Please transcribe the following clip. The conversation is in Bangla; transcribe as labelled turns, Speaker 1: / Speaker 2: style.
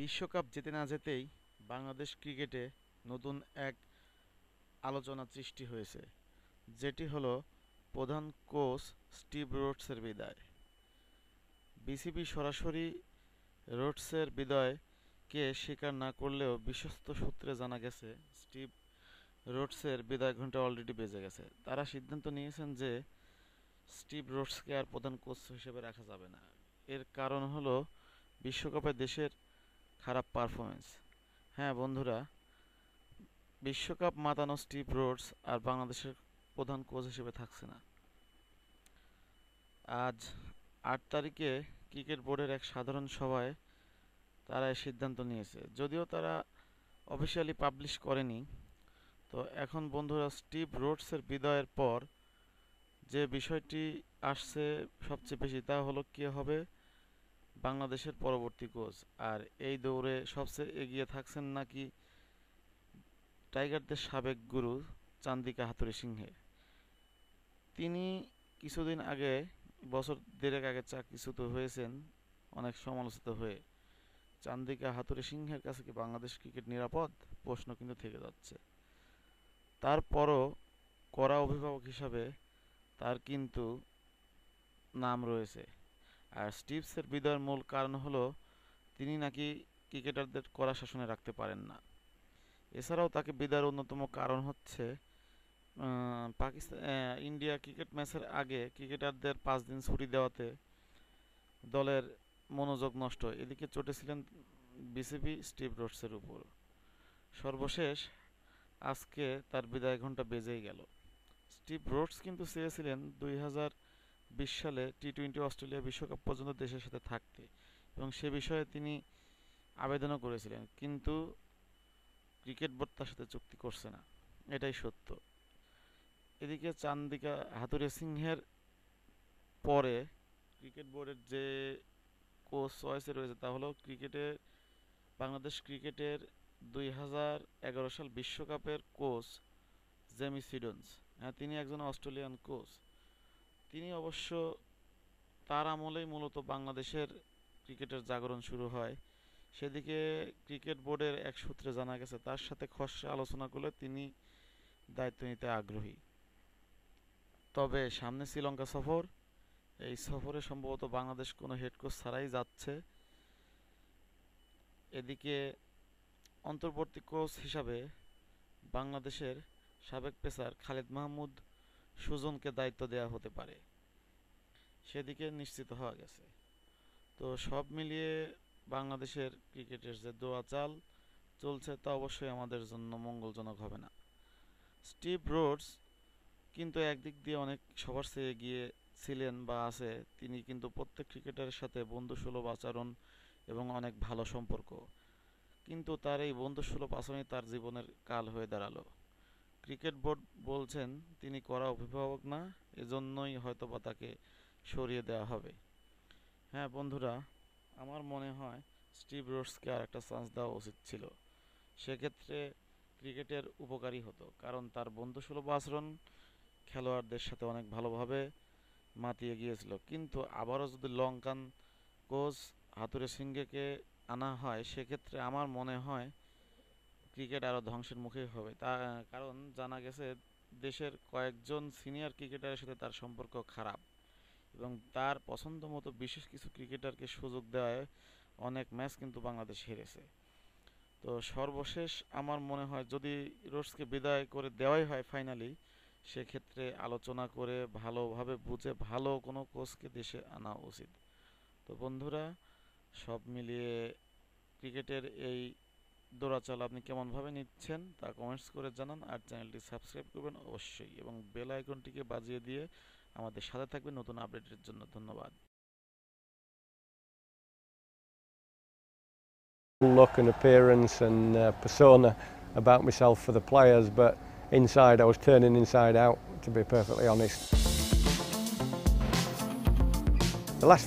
Speaker 1: বিশ্বকাপ যেতে না যেতেই বাংলাদেশ ক্রিকেটে নতুন এক আলোচনা সৃষ্টি হয়েছে যেটি হলো প্রধান কোচ স্টিভ রোডসের বিদায় বিসিবি সরাসরি রোডসের বিদায়কে স্বীকার না করলেও বিশ্বস্ত সূত্রে জানা গেছে স্টিভ রোডসের বিদায় ঘন্টা অলরেডি বেজে গেছে তারা সিদ্ধান্ত নিয়েছেন যে স্টিভ রোডসকে আর প্রধান কোচ হিসেবে রাখা যাবে না এর কারণ হলো বিশ্বকাপে দেশের খারাপ পারফরমেন্স হ্যাঁ বন্ধুরা বিশ্বকাপ মাতানো স্টিভ রোডস আর বাংলাদেশের প্রধান কোচ হিসেবে থাকছে না আজ আট তারিখে ক্রিকেট বোর্ডের এক সাধারণ সভায় তারা এই সিদ্ধান্ত নিয়েছে যদিও তারা অফিসিয়ালি পাবলিশ করেনি তো এখন বন্ধুরা স্টিভ রোডসের বিদায়ের পর যে বিষয়টি আসছে সবচেয়ে বেশি তা হলো কী হবে বাংলাদেশের পরবর্তী কোচ আর এই দৌড়ে সবচেয়ে এগিয়ে থাকছেন নাকি টাইগারদের সাবেক গুরু চান্দিকা হাতুরি সিংহে তিনি কিছুদিন আগে বছর দেড়েক আগে চাকরিচ্যুত হয়েছেন অনেক সমালোচিত হয়ে চান্দিকা হাতুরি সিংহের কাছে কি বাংলাদেশ ক্রিকেট নিরাপদ প্রশ্ন কিন্তু থেকে যাচ্ছে তারপরও করা অভিভাবক হিসাবে তার কিন্তু নাম রয়েছে আর স্টিভসের বিদায়ের মূল কারণ হলো তিনি নাকি ক্রিকেটারদের কড়া শাসনে রাখতে পারেন না এছাড়াও তাকে বিদায়ের অন্যতম কারণ হচ্ছে পাকিস্তান ইন্ডিয়া ক্রিকেট ম্যাচের আগে ক্রিকেটারদের পাঁচ দিন ছুটি দেওয়াতে দলের মনোযোগ নষ্ট এদিকে চটেছিলেন বিসিবি স্টিভ রোডসের উপর সর্বশেষ আজকে তার বিদায় ঘন্টা বেজেই গেল স্টিভ রোডস কিন্তু চেয়েছিলেন দুই হাজার 2020 সালে টি টোয়েন্টি অস্ট্রেলিয়া বিশ্বকাপ পর্যন্ত দেশের সাথে থাকতে এবং সে বিষয়ে তিনি আবেদনও করেছিলেন কিন্তু ক্রিকেট বোর্ড তার সাথে চুক্তি করছে না এটাই সত্য এদিকে চান্দিকা হাতুরে সিংহের পরে ক্রিকেট বোর্ডের যে কোচ চয়েসে রয়েছে তা হলো ক্রিকেটের বাংলাদেশ ক্রিকেটের দুই হাজার এগারো সাল বিশ্বকাপের কোচ জেমি সিডন্স হ্যাঁ তিনি একজন অস্ট্রেলিয়ান কোচ তিনি অবশ্য তার আমলেই মূলত বাংলাদেশের ক্রিকেটের জাগরণ শুরু হয় সেদিকে ক্রিকেট বোর্ডের এক সূত্রে জানা গেছে তার সাথে খসড়া আলোচনা করলে তিনি দায়িত্ব নিতে আগ্রহী তবে সামনে শ্রীলঙ্কা সফর এই সফরে সম্ভবত বাংলাদেশ কোনো হেড কোচ ছাড়াই যাচ্ছে এদিকে অন্তর্বর্তী কোচ হিসাবে বাংলাদেশের সাবেক পেসার খালেদ মাহমুদ সুজনকে দায়িত্ব দেয়া হতে পারে সেদিকে নিশ্চিত হওয়া গেছে তো সব মিলিয়ে বাংলাদেশের ক্রিকেটের যে দোয়া চাল চলছে তা অবশ্যই আমাদের জন্য মঙ্গলজনক হবে না স্টিভ রোডস কিন্তু একদিক দিয়ে অনেক সবার চেয়ে গিয়ে ছিলেন বা আছে তিনি কিন্তু প্রত্যেক ক্রিকেটারের সাথে বন্ধুসুলভ আচরণ এবং অনেক ভালো সম্পর্ক কিন্তু তার এই বন্ধুসুলভ আচরণই তার জীবনের কাল হয়ে দাঁড়ালো ক্রিকেট বোর্ড বলছেন তিনি করা অভিভাবক না এজন্যই হয়তো বা তাকে সরিয়ে দেওয়া হবে হ্যাঁ বন্ধুরা আমার মনে হয় স্টিভ রোডসকে আর একটা চান্স দেওয়া উচিত ছিল সেক্ষেত্রে ক্রিকেটের উপকারী হতো কারণ তার বন্ধুসুলভ আচরণ খেলোয়াড়দের সাথে অনেক ভালোভাবে মাতিয়ে গিয়েছিল কিন্তু আবারও যদি লঙ্কান কোচ হাতুরে সিংহেকে আনা হয় সেক্ষেত্রে আমার মনে হয় ক্রিকেট আরও ধ্বংসের মুখেই হবে তা কারণ জানা গেছে দেশের কয়েকজন সিনিয়র ক্রিকেটারের সাথে তার সম্পর্ক খারাপ এবং তার পছন্দ মতো বিশেষ কিছু ক্রিকেটারকে সুযোগ দেওয়ায় অনেক ম্যাচ কিন্তু বাংলাদেশ হেরেছে তো সর্বশেষ আমার মনে হয় যদি রোডসকে বিদায় করে দেওয়াই হয় ফাইনালি সেক্ষেত্রে আলোচনা করে ভালোভাবে বুঝে ভালো কোনো কোচকে দেশে আনা উচিত তো বন্ধুরা সব মিলিয়ে ক্রিকেটের এই দৌড়াচল আপনি কেমনভাবে নিচ্ছেন তা কমেন্টস করে জানান আর চ্যানেলটি সাবস্ক্রাইব করবেন অবশ্যই এবং বেল আইকনটিকে বাজিয়ে দিয়ে আমাদের সাথে থাকবেন নতুন আপডেটের জন্য ধন্যবাদ look and appearance and uh, persona about myself for the players but inside I was turning inside out to be perfectly honest the last